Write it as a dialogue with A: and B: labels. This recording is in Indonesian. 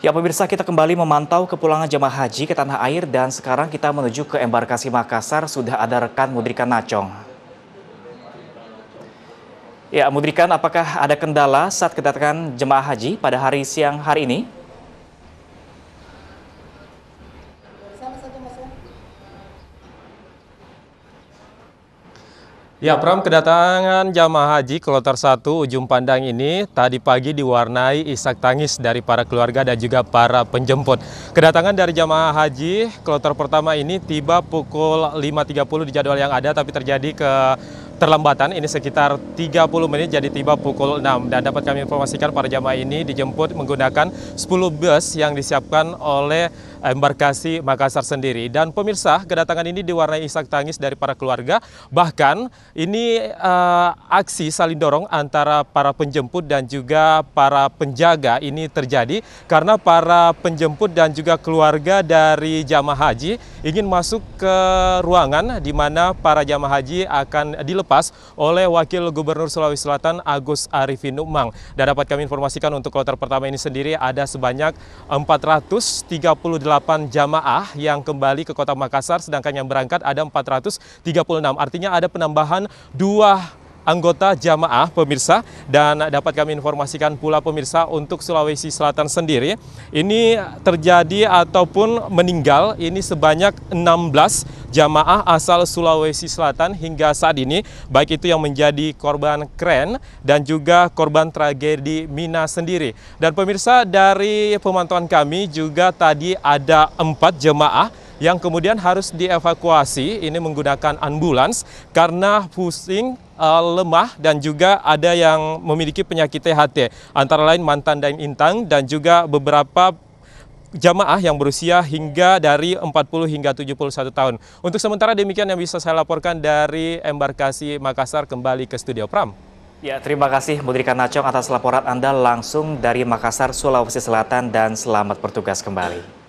A: Ya pemirsa kita kembali memantau kepulangan jemaah haji ke tanah air dan sekarang kita menuju ke embarkasi Makassar sudah ada rekan Mudrika Nacong. Ya Mudrikan apakah ada kendala saat kedatangan jemaah haji pada hari siang hari ini? Ya.
B: Ya, Pram, kedatangan jamaah haji kloter 1 Ujung Pandang ini tadi pagi diwarnai isak tangis dari para keluarga dan juga para penjemput. Kedatangan dari jamaah haji kloter pertama ini tiba pukul 5.30 di jadwal yang ada, tapi terjadi ke terlambatan ini sekitar 30 menit jadi tiba pukul 6 dan dapat kami informasikan para jamaah ini dijemput menggunakan 10 bus yang disiapkan oleh embarkasi Makassar sendiri. Dan pemirsa, kedatangan ini diwarnai isak tangis dari para keluarga. Bahkan ini uh, aksi saling dorong antara para penjemput dan juga para penjaga ini terjadi karena para penjemput dan juga keluarga dari jamaah haji ingin masuk ke ruangan di mana para jamaah haji akan dilepas oleh Wakil Gubernur Sulawesi Selatan Agus Arifin Umang. Dan dapat kami informasikan untuk kloter pertama ini sendiri ada sebanyak 438 jamaah yang kembali ke kota Makassar, sedangkan yang berangkat ada 436. Artinya ada penambahan dua anggota jamaah pemirsa dan dapat kami informasikan pula pemirsa untuk Sulawesi Selatan sendiri ini terjadi ataupun meninggal ini sebanyak 16 jamaah asal Sulawesi Selatan hingga saat ini baik itu yang menjadi korban kren dan juga korban tragedi Mina sendiri dan pemirsa dari pemantauan kami juga tadi ada empat jemaah yang kemudian harus dievakuasi ini menggunakan ambulans karena pusing eh, lemah dan juga ada yang memiliki penyakit THT antara lain mantan Daim intang dan juga beberapa jamaah yang berusia hingga dari 40 hingga 71 tahun. Untuk sementara demikian yang bisa saya laporkan dari embarkasi Makassar kembali ke studio Pram.
A: Ya, terima kasih Putri Kanacong atas laporan Anda langsung dari Makassar, Sulawesi Selatan dan selamat bertugas kembali.